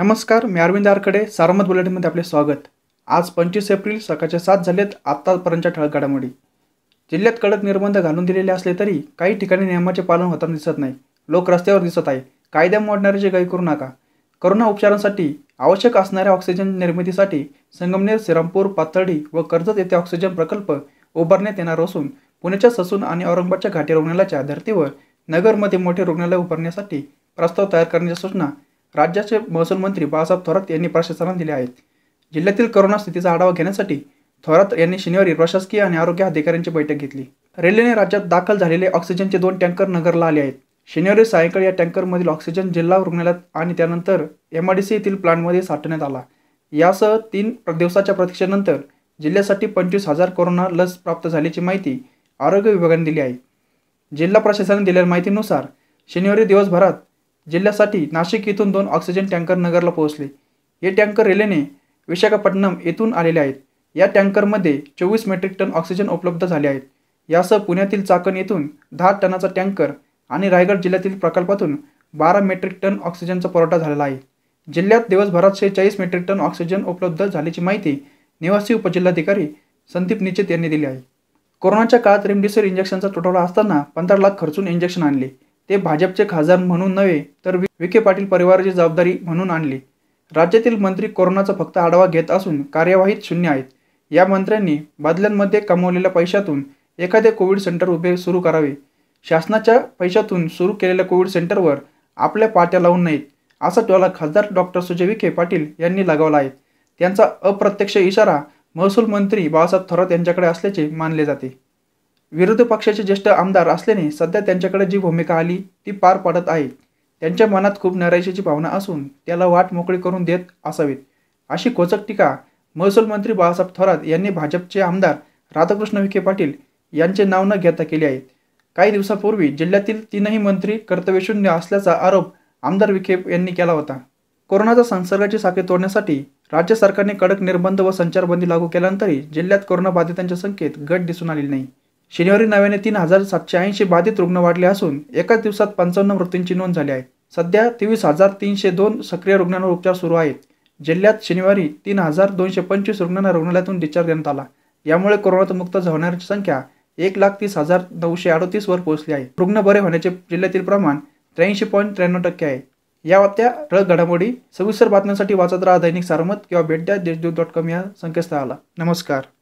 नमस्कार मी अरविंद आरकडे सारमत बुलेटिनमध्ये आपले स्वागत आज पंचवीस एप्रिल सकाळचे सात झालेत आत्तापर्यंतच्या ठळक घडामोडी जिल्ह्यात कडक निर्बंध घालून दिलेले असले तरी काही ठिकाणी नियमाचे पालन होताना दिसत नाही लोक रस्त्यावर दिसत आहे कायद्या मोडणाऱ्याची काही करू नका करोना उपचारांसाठी आवश्यक असणाऱ्या ऑक्सिजन निर्मितीसाठी संगमनेर सिरामपूर पातळी व कर्जत येथे ऑक्सिजन प्रकल्प उभारण्यात येणार असून पुण्याच्या ससून आणि औरंगाबादच्या घाटी रुग्णालयाच्या धर्तीवर नगरमध्ये मोठे रुग्णालय उभारण्यासाठी प्रस्ताव तयार करण्याच्या सूचना राज्याचे महसूल मंत्री बाळासाहेब थोरात यांनी प्रशासनाला दिले आहेत जिल्ह्यातील करोना स्थितीचा आढावा घेण्यासाठी थोरात यांनी शनिवारी प्रशासकीय आणि आरोग्य अधिकाऱ्यांची बैठक घेतली रेल्वेने राज्यात दाखल झालेले ऑक्सिजनचे दोन टँकर नगरला आले आहेत शनिवारी सायंकाळी या टँकरमधील ऑक्सिजन जिल्हा रुग्णालयात आणि त्यानंतर एम आर डी सी येथील प्लांटमध्ये साठवण्यात आला यासह तीन दिवसाच्या प्रतीक्षेनंतर जिल्ह्यासाठी पंचवीस हजार कोरोना लस प्राप्त झाल्याची माहिती आरोग्य विभागाने दिली आहे जिल्हा प्रशासनाने दिलेल्या माहितीनुसार शनिवारी दिवसभरात जिल्ह्यासाठी नाशिक येथून दोन ऑक्सिजन टँकर नगरला पोहोचले हे टँकर रेल्वेने विशाखापट्टणम येथून आलेले आहेत या टँकरमध्ये चोवीस मेट्रिक टन ऑक्सिजन उपलब्ध झाले आहेत यासह पुण्यातील चाकण येथून दहा टनाचा टँकर आणि रायगड जिल्ह्यातील प्रकल्पातून बारा मेट्रिक टन ऑक्सिजनचा पुरवठा झालेला आहे जिल्ह्यात दिवसभरात शेहेचाळीस मेट्रिक टन ऑक्सिजन उपलब्ध झाल्याची माहिती निवासी उपजिल्हाधिकारी संदीप निचित यांनी दिली आहे कोरोनाच्या काळात रेमडेसिवीर इंजेक्शनचा तुटवडा असताना पंधरा लाख खर्चून इंजेक्शन आणले ते भाजपचे खासदार म्हणून नव्हे तर विखे पाटील परिवाराची जबाबदारी म्हणून आणली राज्यातील मंत्री कोरोनाचा फक्त आढावा घेत असून कार्यवाहीत शून्य आहेत या मंत्र्यांनी बादल्यांमध्ये कमावलेल्या पैशातून एखादे कोविड सेंटर उभे सुरू करावे शासनाच्या पैशातून सुरू केलेल्या कोविड सेंटरवर आपल्या पाट्या लावून नयेत असा टोला खासदार डॉक्टर सुजय विखे पाटील यांनी लगावला आहे त्यांचा अप्रत्यक्ष इशारा महसूल मंत्री बाळासाहेब थोरात यांच्याकडे असल्याचे मानले जाते विरोध पक्षाचे ज्येष्ठ आमदार असल्याने सध्या त्यांच्याकडे जी भूमिका आली ती पार पाडत आहे त्यांच्या मनात खूप नैराश्याची भावना असून त्याला वाट मोकळी करून देत असावीत अशी कोचक टीका महसूल मंत्री बाळासाहेब थोरात यांनी भाजपचे आमदार राधाकृष्ण विखे पाटील यांचे नाव न घेता केले आहे काही दिवसापूर्वी जिल्ह्यातील तीनही मंत्री कर्तव्यशून्य असल्याचा आरोप आमदार विखे यांनी केला होता कोरोनाचा संसर्गाची साखळी तोडण्यासाठी राज्य सरकारने कडक निर्बंध व संचारबंदी लागू केल्यानंतरही जिल्ह्यात कोरोनाबाधितांच्या संख्येत घट दिसून आलेली नाही शनिवारी नव्याने तीन हजार सातशे ऐंशी बाधित रुग्ण वाढले असून एकाच दिवसात पंचावन्न मृत्यूंची नोंद झाली आहे सध्या तेवीस हजार तीनशे दोन सक्रिय रुग्णांवर उपचार सुरू आहेत जिल्ह्यात शनिवारी तीन हजार दोनशे पंचवीस रुग्णांना रुग्णालयातून डिस्चार्ज देण्यात आला यामुळे कोरोनात मुक्त होणाऱ्यांची संख्या एक लाख तीस हजार नऊशे वर पोहोचली आहे रुग्ण बरे होण्याचे जिल्ह्यातील प्रमाण त्र्याऐंशी पॉईंट त्र्याण्णव टक्के आहे या वात्या ठळक घडामोडी सविस्तर बातम्यांसाठी वाचत राहा दैनिक सारमत किंवा भेट द्या देशदूत डॉट कॉम या संकेतस्थळाला नमस्कार